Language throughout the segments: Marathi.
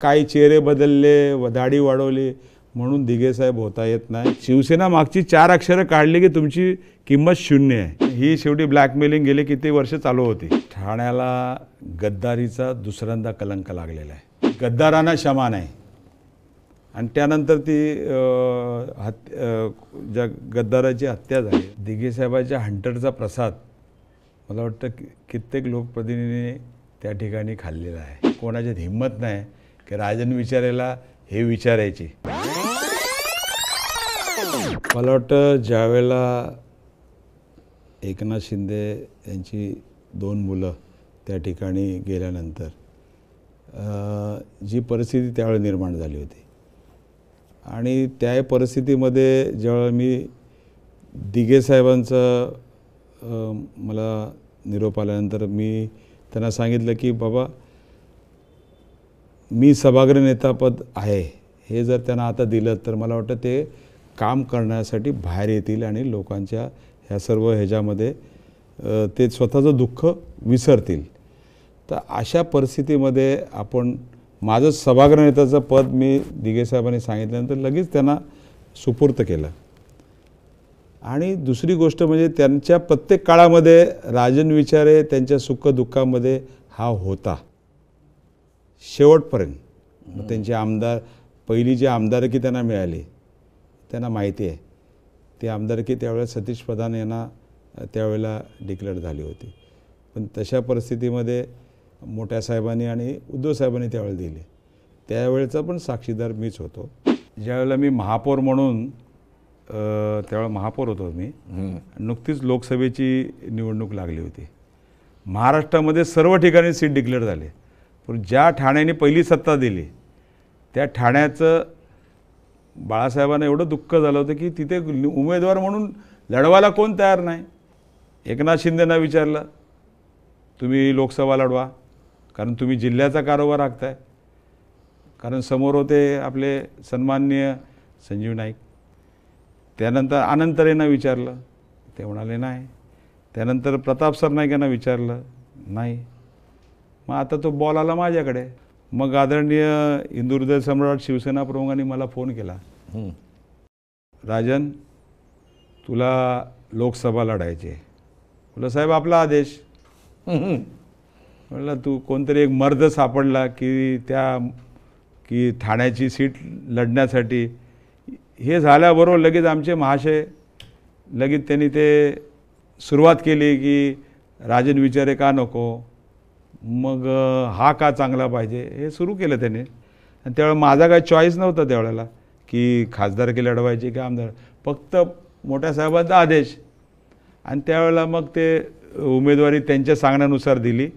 काही चेहरे बदलले दाढी वाढवली म्हणून दिगेसाहेब होता येत नाही शिवसेना मागची चार अक्षरं काढली की तुमची किंमत शून्य आहे ही शेवटी ब्लॅकमेलिंग गेले किती वर्ष चालू होती ठाण्याला गद्दारीचा दुसऱ्यांदा कलंक लागलेला आहे गद्दारांना क्षमा नाही आणि त्यानंतर ती हत् ज्या गद्दाराची हत्या झाली दिगेसाहेबाच्या हंटरचा प्रसाद मला वाटतं कित्येक लोकप्रतिनिधीने त्या ठिकाणी खाल्लेला आहे कोणाच्यात हिंमत नाही की राजन विचारायला हे विचारायचे मला वाटतं ज्यावेळेला एकनाथ शिंदे यांची दोन मुलं त्या ठिकाणी गेल्यानंतर जी परिस्थिती त्यावेळी निर्माण झाली होती आणि त्या परिस्थितीमध्ये ज्यावेळेला मी साहेबांचं मला निरोप आल्यानंतर मी त्यांना सांगितलं की बाबा मी सभागृह नेतापद आहे हे जर त्यांना आता दिलं तर मला वाटतं ते काम करण्यासाठी बाहेर येतील आणि लोकांच्या ह्या सर्व ह्याच्यामध्ये ते स्वतःचं दुःख विसरतील तर अशा परिस्थितीमध्ये आपण माझं सभागृह नेत्याचं पद मी दिगेसाहेबांनी सांगितल्यानंतर लगेच त्यांना सुपूर्त केलं आणि दुसरी गोष्ट म्हणजे त्यांच्या प्रत्येक काळामध्ये राजन विचारे त्यांच्या सुखदुःखामध्ये हा होता शेवटपर्यंत मग त्यांचे आमदार पहिली जी आमदारकी त्यांना मिळाली त्यांना माहिती आहे ती आमदारकी त्यावेळेला सतीश प्रधान यांना त्यावेळेला डिक्लेअर झाली होती पण तशा परिस्थितीमध्ये मोठ्या साहेबांनी आणि उद्धव साहेबांनी त्यावेळेला दिले त्यावेळेचा पण साक्षीदार मीच होतो ज्यावेळेला मी महापौर म्हणून त्यावेळेला महापौर होतो मी नुकतीच लोकसभेची निवडणूक लागली होती महाराष्ट्रामध्ये सर्व ठिकाणी सीट डिक्लेअर झाली पण ज्या ठाण्याने पहिली सत्ता दिली त्या ठाण्याचं बाळासाहेबांना एवढं दुःख झालं होतं की तिथे उमेदवार म्हणून लढवायला कोण तयार नाही एकनाथ शिंदेना विचारलं तुम्ही लोकसभा लढवा कारण तुम्ही जिल्ह्याचा कारोबार आखताय कारण समोर होते आपले सन्माननीय संजीव नाईक त्यानंतर आनंदरेंना विचारलं ते म्हणाले नाही त्यानंतर प्रताप सरनाईक यांना विचारलं नाही मग आता तो बॉल आला माझ्याकडे मग आदरणीय हिंदुहृदय सम्राट शिवसेना प्रमुखांनी मला फोन केला राजन तुला लोकसभा लढायचे म्हटलं साहेब आपला आदेश म्हटलं तू कोणतरी एक मर्द सापडला की त्या की ठाण्याची सीट लढण्यासाठी हे झाल्याबरोबर लगेच आमचे महाशय लगेच त्यांनी ते सुरुवात केली की राजन विचारे का नको मग हा का चांगला पाहिजे हे सुरू केलं त्याने आणि त्यावेळेला माझा काही चॉईस नव्हता त्यावेळेला की खासदार की लढवायची की आमदार फक्त मोठ्या साहेबांचा आदेश आणि त्यावेळेला मग ते उमेदवारी त्यांच्या सांगण्यानुसार दिली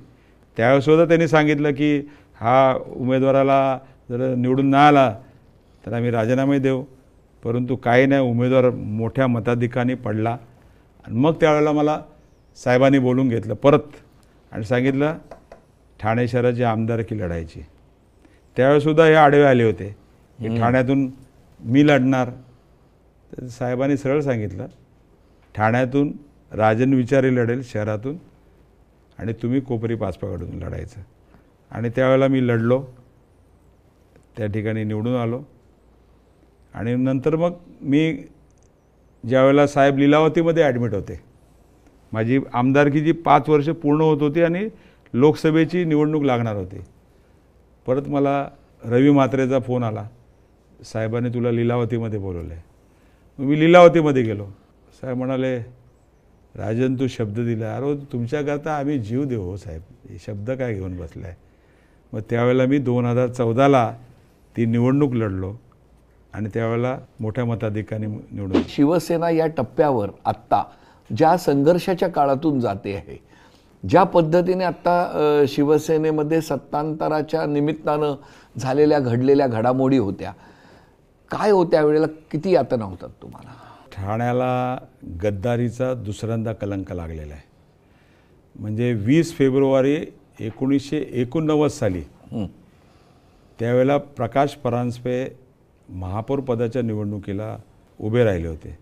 त्यावेळेसुद्धा त्यांनी सांगितलं की हा उमेदवाराला जर निवडून नाही आला तर आम्ही राजीनामे देऊ परंतु काही नाही उमेदवार मोठ्या मताधिकाने पडला आणि मग त्यावेळेला मला साहेबांनी बोलून घेतलं परत आणि सांगितलं ठाणे शहराची आमदारकी लढायची त्यावेळेसुद्धा हे आडवे आले होते की ठाण्यातून मी लढणार तर साहेबांनी सरळ सांगितलं ठाण्यातून राजन विचारी लढेल शहरातून आणि तुम्ही कोपरी पाचपाकडून लढायचं आणि त्यावेळेला मी लढलो त्या ठिकाणी निवडून आलो आणि नंतर मग मी ज्यावेळेला साहेब लिलावतीमध्ये ॲडमिट होते माझी आमदारकी जी पाच वर्ष पूर्ण होत होती आणि लोकसभेची निवडणूक लागणार होती परत मला रवी म्हात्रेचा फोन आला साहेबांनी तुला लिलावतीमध्ये बोलवलं आहे मी लिलावतीमध्ये गेलो साहेब म्हणाले राजन तू शब्द दिला अरे तुमच्याकरता आम्ही जीव देऊ हो साहेब हे शब्द काय घेऊन बसला आहे मग त्यावेळेला मी दोन हजार चौदाला ती निवडणूक लढलो आणि त्यावेळेला मोठ्या मताधिकाने निवडून शिवसेना या टप्प्यावर आत्ता ज्या संघर्षाच्या काळातून जाते आहे ज्या पद्धतीने आत्ता शिवसेनेमध्ये सत्तांतराच्या निमित्तानं झालेल्या घडलेल्या घडामोडी होत्या काय होत्या वेळेला किती यातना होतात तुम्हाला ठाण्याला गद्दारीचा दुसऱ्यांदा कलंक लागलेला आहे म्हणजे वीस फेब्रुवारी एकोणीसशे एकोणनव्वद साली त्यावेळेला प्रकाश परांजपे महापौर पदाच्या निवडणुकीला उभे राहिले होते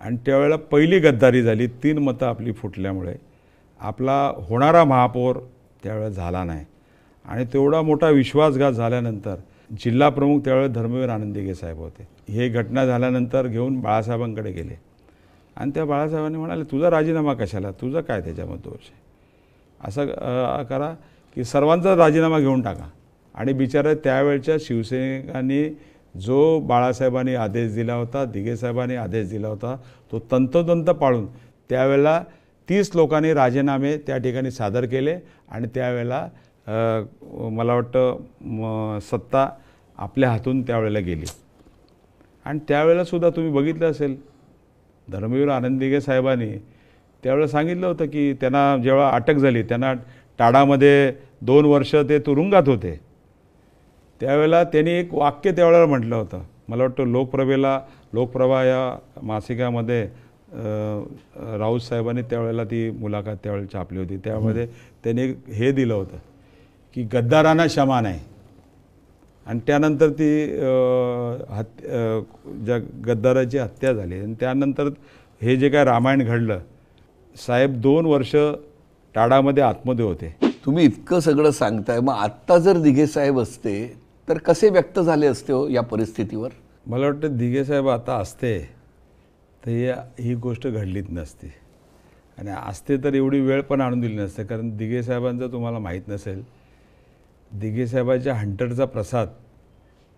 आणि त्यावेळेला पहिली गद्दारी झाली तीन मतं आपली फुटल्यामुळे आपला होणारा महापौर त्यावेळेस झाला नाही आणि तेवढा मोठा विश्वासघात झाल्यानंतर जिल्हा प्रमुख त्यावेळेस धर्मवीर आनंदिगे साहेब होते हे घटना झाल्यानंतर घेऊन बाळासाहेबांकडे गेले आणि त्या बाळासाहेबांनी म्हणाले तुझा राजीनामा कशाला तुझा काय त्याच्यामध्ये दोष आहे असं करा की सर्वांचा राजीनामा घेऊन टाका आणि बिचारे त्यावेळच्या शिवसैनिकांनी जो बाळासाहेबांनी आदेश दिला होता दिगेसाहेबांनी आदेश दिला होता तो तंतोतंत पाळून त्यावेळेला तीस लोकांनी राजीनामे त्या ठिकाणी सादर केले आणि त्यावेळेला मला वाटतं म सत्ता आपल्या हातून त्यावेळेला गेली आणि त्यावेळेलासुद्धा तुम्ही बघितलं असेल धर्मवीर आनंद दिगे साहेबांनी त्यावेळेला सांगितलं होतं की त्यांना जेव्हा अटक झाली त्यांना टाडामध्ये दोन वर्ष ते तुरुंगात होते त्यावेळेला त्यांनी एक वाक्य त्यावेळेला म्हटलं होतं मला वाटतं लोकप्रभेला लोकप्रभा या मासिकामध्ये राऊत साहेबांनी त्यावेळेला ती मुलाखत त्यावेळेला छापली होती त्यामध्ये त्यांनी हे दिलं होतं की गद्दारांना क्षमा नाही आणि त्यानंतर ती हत्या ज्या गद्दाराची हत्या झाली आणि त्यानंतर हे जे काय रामायण घडलं साहेब दोन वर्ष टाडामध्ये आतमध्ये होते तुम्ही इतकं सगळं सांगताय मग आत्ता जर दिघे साहेब असते तर कसे व्यक्त झाले असते हो या परिस्थितीवर मला वाटतं दिघे साहेब आता असते तर हे ही गोष्ट घडलीच नसती आणि असते तर एवढी वेळ पण आणून दिली नसते कारण साहेबांचं तुम्हाला माहीत नसेल दिघेसाहेबाच्या हंटरचा प्रसाद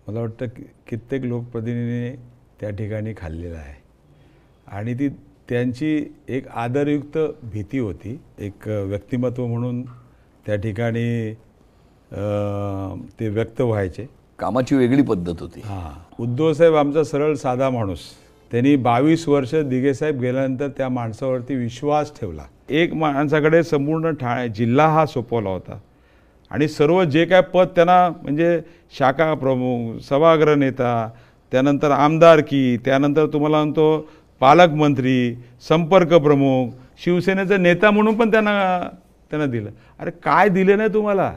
मला वाटतं कि कित्येक लोकप्रतिनिधीने त्या ठिकाणी खाल्लेला आहे आणि ती त्यांची एक आदरयुक्त भीती होती एक व्यक्तिमत्व म्हणून त्या ठिकाणी ते व्यक्त व्हायचे कामाची वेगळी पद्धत होती हां उद्धवसाहेब आमचा सरळ साधा माणूस त्यांनी बावीस वर्ष दिगेसाहेब गेल्यानंतर त्या माणसावरती विश्वास ठेवला एक माणसाकडे संपूर्ण ठाणे जिल्हा हा सोपवला होता आणि सर्व जे काय पद त्यांना म्हणजे शाखा प्रमुख सभागृह नेता त्यानंतर आमदारकी त्यानंतर तुम्हाला म्हणतो पालकमंत्री संपर्क प्रमुख शिवसेनेचा नेता म्हणून पण त्यांना त्यांना दिलं अरे काय दिलं नाही तुम्हाला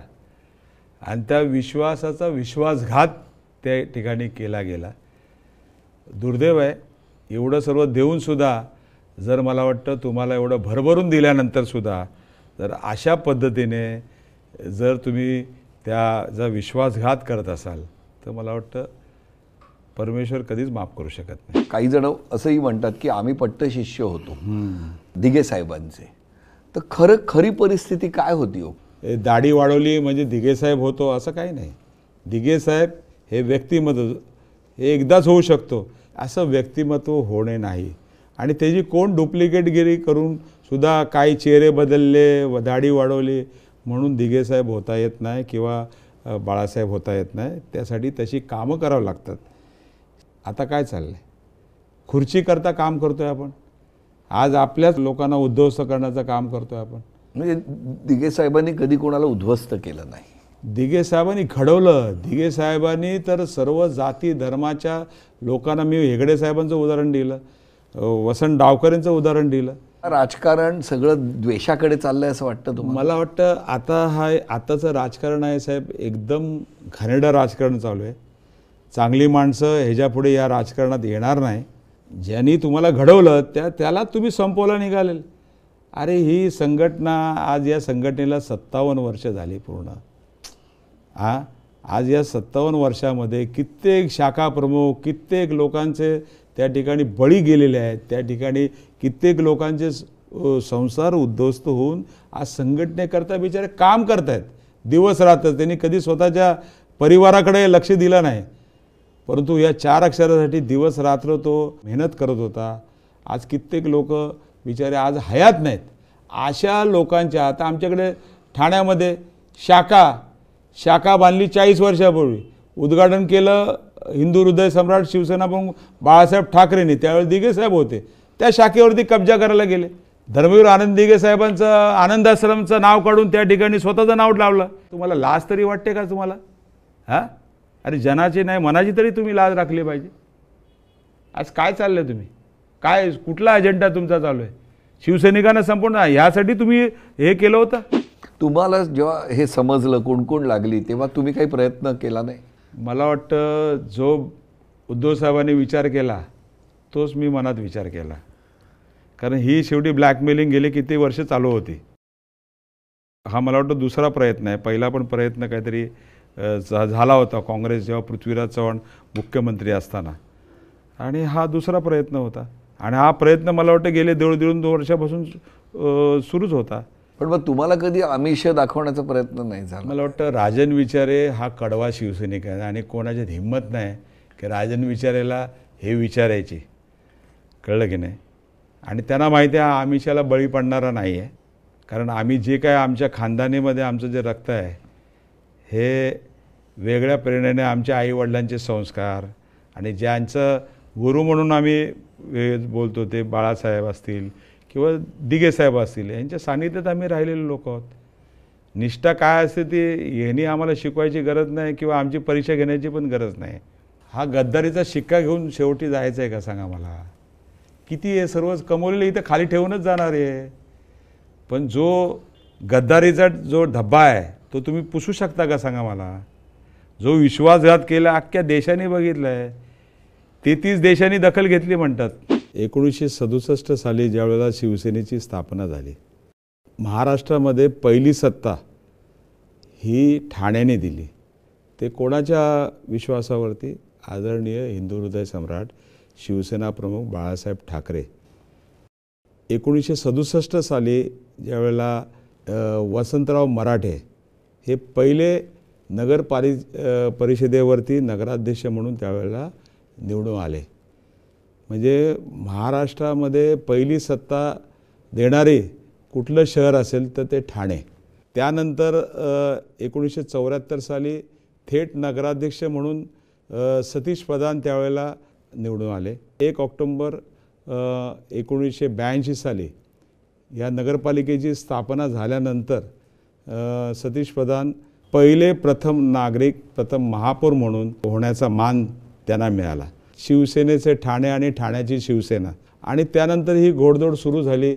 आणि त्या विश्वासाचा विश्वासघात त्या ठिकाणी केला गेला दुर्दैव आहे एवढं सर्व देऊनसुद्धा जर मला वाटतं तुम्हाला एवढं भरभरून दिल्यानंतरसुद्धा जर अशा पद्धतीने जर तुम्ही त्याचा विश्वासघात करत असाल तर मला वाटतं परमेश्वर कधीच माफ करू शकत नाही काही जण असंही म्हणतात की आम्ही पट्ट शिष्य होतो दिघे साहेबांचे तर खरं खरी परिस्थिती काय होती हो दाढी वाढवली म्हणजे दिघे साहेब होतो असं काही नाही दिघे साहेब हे व्यक्तिमत्व हे एकदाच होऊ शकतो असं व्यक्तिमत्व होणे नाही आणि त्याची कोण डुप्लिकेटगिरी करून सुद्धा काही चेहरे बदलले दाढी वाढवली म्हणून दिघेसाहेब होता येत नाही किंवा बाळासाहेब होता येत नाही त्यासाठी तशी कामं करावं लागतात आता काय चाललं आहे खुर्चीकरता काम करतो आहे आपण आज आपल्याच लोकांना उद्ध्वस्त करण्याचं काम करतो आहे आपण म्हणजे दिघेसाहेबांनी कधी कोणाला उद्ध्वस्त केलं नाही दिगे साहेबांनी घडवलं दिगे साहेबांनी तर सर्व जाती धर्माच्या लोकांना मी हेगडे साहेबांचं उदाहरण दिलं वसंत डावकरेंचं उदाहरण दिलं राजकारण सगळं द्वेषाकडे चाललंय असं वाटतं तुम्हाला मला वाटतं आता हा आताचं राजकारण आहे साहेब एकदम घनेडं राजकारण चालू आहे चांगली माणसं ह्याच्यापुढे या राजकारणात येणार नाही ज्यांनी तुम्हाला घडवलं त्या त्याला तुम्ही संपवला निघालेल अरे ही संघटना आज या संघटनेला सत्तावन्न वर्ष झाली पूर्ण आ आज या सत्तावन्न वर्षामध्ये कित्येक शाखा प्रमुख कित्येक लोकांचे त्या ठिकाणी बळी गेलेले आहेत त्या ठिकाणी कित्येक लोकांचे संसार उद्ध्वस्त होऊन आज संघटनेकरता बिचारे काम करत आहेत दिवस रात्र त्यांनी कधी स्वतःच्या परिवाराकडे लक्ष दिलं नाही परंतु या चार अक्षरासाठी दिवस रात्र तो मेहनत करत होता आज कित्येक लोक बिचारे आज हयात नाहीत अशा लोकांच्या आता आमच्याकडे ठाण्यामध्ये शाखा शाखा बांधली चाळीस वर्षापूर्वी उद्घाटन केलं हिंदू हृदय सम्राट शिवसेना प्रमुख बाळासाहेब ठाकरेंनी त्यावेळेस दिघे होते त्या शाखेवरती कब्जा करायला गेले धर्मवीर आनंद दिघे आनंदाश्रमचं आनंद नाव काढून त्या ठिकाणी स्वतःचं नाव लावलं तुम्हाला लाज तरी वाटते का तुम्हाला हां अरे जनाची नाही मनाची तरी तुम्ही लाज राखली पाहिजे आज काय चाललं तुम्ही काय कुठला अजेंडा तुमचा चालू आहे शिवसैनिकांना संपूर्ण ह्यासाठी तुम्ही हे केलं होतं तुम्हाला जेव्हा हे समजलं कोण कोण लागली तेव्हा तुम्ही काही प्रयत्न केला नाही मला वाटतं जो उद्धव साहेबांनी विचार केला तोच मी मनात विचार केला कारण ही शेवटी ब्लॅकमेलिंग गेली किती वर्ष चालू होती हा मला वाटतं दुसरा प्रयत्न आहे पहिला पण प्रयत्न काहीतरी झाला होता काँग्रेस जेव्हा पृथ्वीराज चव्हाण मुख्यमंत्री असताना आणि हा दुसरा प्रयत्न होता आणि हा प्रयत्न मला वाटतं गेले दीड दोन वर्षापासून सुरूच होता पण मग तुम्हाला कधी आमिष दाखवण्याचा प्रयत्न नाही झाला मला वाटतं राजन विचारे हा कडवा शिवसैनिक आहे आणि कोणाच्यात हिंमत नाही की राजन विचारेला हे विचारायचे कळलं की नाही आणि त्यांना माहिती आहे हा आमिषाला बळी पडणारा नाही आहे कारण आम्ही जे काय आमच्या खानदानीमध्ये आमचं जे रक्त आहे हे वेगळ्या प्रेरणेने आमच्या आईवडिलांचे संस्कार आणि ज्यांचं गुरु म्हणून आम्ही बोलतो ते बाळासाहेब असतील किंवा साहेब असतील यांच्या सानिध्यात आम्ही राहिलेले लोक आहोत निष्ठा काय असते ती ह्यांनी आम्हाला शिकवायची गरज नाही किंवा आमची परीक्षा घेण्याची पण गरज नाही हा गद्दारीचा शिक्का घेऊन शेवटी जायचं आहे का सांगा मला किती हे सर्वच कमवलेलं इथं खाली ठेवूनच जाणार आहे पण जो गद्दारीचा जो धब्बा आहे तो तुम्ही पुसू शकता का सांगा मला जो विश्वासघात केला अख्ख्या देशाने बघितलं आहे तेहतीस देशांनी दखल घेतली म्हणतात एकोणीसशे सदुसष्ट साली ज्यावेळेला शिवसेनेची स्थापना झाली महाराष्ट्रामध्ये पहिली सत्ता ही ठाण्याने दिली ते कोणाच्या विश्वासावरती आदरणीय हिंदू हृदय सम्राट शिवसेना प्रमुख बाळासाहेब ठाकरे एकोणीसशे सदुसष्ट साली ज्यावेळेला वसंतराव मराठे हे पहिले नगर पारि परिषदेवरती नगराध्यक्ष म्हणून त्यावेळेला निवडून आले म्हणजे महाराष्ट्रामध्ये पहिली सत्ता देणारी कुठलं शहर असेल तर ते ठाणे त्यानंतर एकोणीसशे चौऱ्याहत्तर साली थेट नगराध्यक्ष म्हणून सतीश प्रधान त्यावेळेला निवडून आले एक ऑक्टोंबर एकोणीसशे ब्याऐंशी साली या नगरपालिकेची स्थापना झाल्यानंतर सतीश प्रधान पहिले प्रथम नागरिक प्रथम महापौर म्हणून होण्याचा मान त्यांना मिळाला शिवसेनेचे ठाणे आणि ठाण्याची शिवसेना आणि त्यानंतर ही घोडदौड सुरू झाली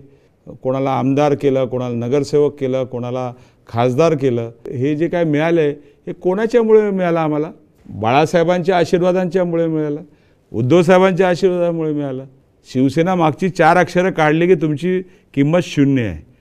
कोणाला आमदार केलं कोणाला नगरसेवक केलं कोणाला खासदार केलं हे जे काय मिळालं आहे हे कोणाच्यामुळे मिळालं आम्हाला बाळासाहेबांच्या आशीर्वादांच्यामुळे मिळालं उद्धवसाहेबांच्या आशीर्वादामुळे मिळालं शिवसेना मागची चार अक्षरं काढली की तुमची किंमत शून्य आहे